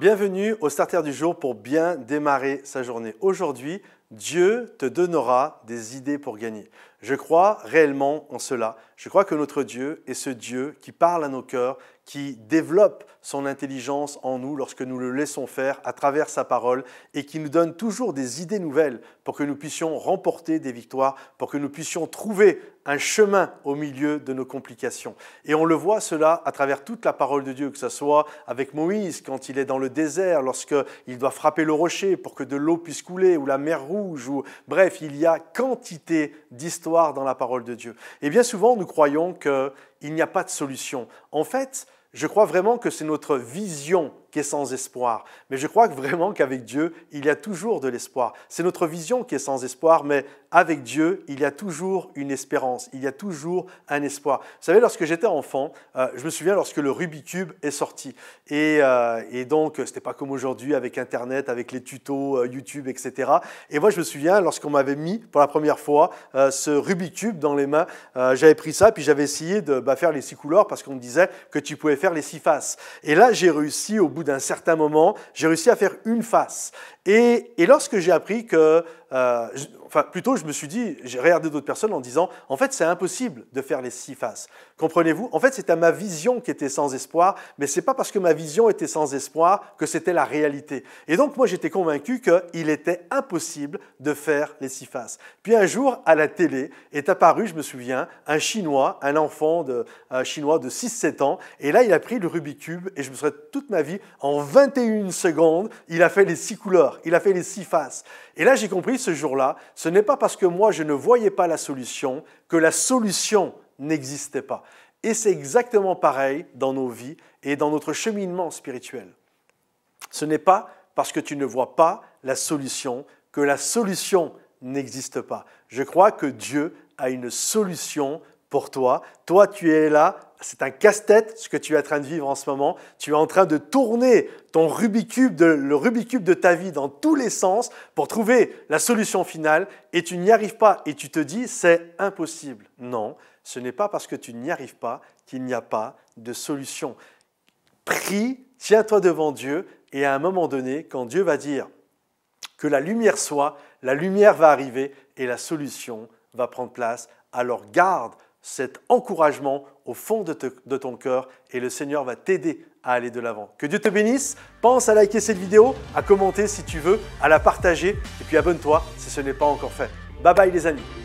Bienvenue au Starter du jour pour bien démarrer sa journée. Aujourd'hui, Dieu te donnera des idées pour gagner. Je crois réellement en cela. Je crois que notre Dieu est ce Dieu qui parle à nos cœurs, qui développe son intelligence en nous lorsque nous le laissons faire à travers sa parole et qui nous donne toujours des idées nouvelles pour que nous puissions remporter des victoires, pour que nous puissions trouver un chemin au milieu de nos complications. Et on le voit cela à travers toute la parole de Dieu, que ce soit avec Moïse quand il est dans le désert, lorsqu'il doit frapper le rocher pour que de l'eau puisse couler, ou la mer rouge bref, il y a quantité d'histoires dans la parole de Dieu. Et eh bien souvent, nous croyons qu'il n'y a pas de solution. En fait, je crois vraiment que c'est notre vision qui est sans espoir. Mais je crois vraiment qu'avec Dieu, il y a toujours de l'espoir. C'est notre vision qui est sans espoir, mais avec Dieu, il y a toujours une espérance, il y a toujours un espoir. Vous savez, lorsque j'étais enfant, euh, je me souviens lorsque le Rubik's Cube est sorti. Et, euh, et donc, euh, ce n'était pas comme aujourd'hui avec Internet, avec les tutos YouTube, etc. Et moi, je me souviens lorsqu'on m'avait mis pour la première fois ce Rubik's Cube dans les mains, j'avais pris ça, puis j'avais essayé de bah, faire les six couleurs parce qu'on me disait que tu pouvais faire les six faces. Et là, j'ai réussi au bout d'un certain moment, j'ai réussi à faire une face. Et, et lorsque j'ai appris que, euh, enfin plutôt je me suis dit, j'ai regardé d'autres personnes en disant, en fait c'est impossible de faire les six faces. Comprenez-vous En fait c'était ma vision qui était sans espoir, mais c'est pas parce que ma vision était sans espoir que c'était la réalité. Et donc moi j'étais convaincu qu'il était impossible de faire les six faces. Puis un jour à la télé est apparu, je me souviens, un Chinois, un enfant de, chinois de 6-7 ans, et là il a pris le Rubik's Cube et je me souviens, toute ma vie en 21 secondes, il a fait les six couleurs il a fait les six faces. Et là, j'ai compris ce jour-là, ce n'est pas parce que moi, je ne voyais pas la solution que la solution n'existait pas. Et c'est exactement pareil dans nos vies et dans notre cheminement spirituel. Ce n'est pas parce que tu ne vois pas la solution que la solution n'existe pas. Je crois que Dieu a une solution pour toi. Toi, tu es là, c'est un casse-tête ce que tu es en train de vivre en ce moment. Tu es en train de tourner ton Rubik's cube, le Rubik's cube de ta vie dans tous les sens pour trouver la solution finale et tu n'y arrives pas et tu te dis c'est impossible. Non, ce n'est pas parce que tu n'y arrives pas qu'il n'y a pas de solution. Prie, tiens-toi devant Dieu et à un moment donné, quand Dieu va dire que la lumière soit, la lumière va arriver et la solution va prendre place. Alors garde cet encouragement au fond de, ton cœur et le Seigneur va t'aider à aller de l'avant. Que Dieu te bénisse, pense à liker cette vidéo, à commenter si tu veux, à la partager et puis abonne-toi si ce n'est pas encore fait. Bye bye les amis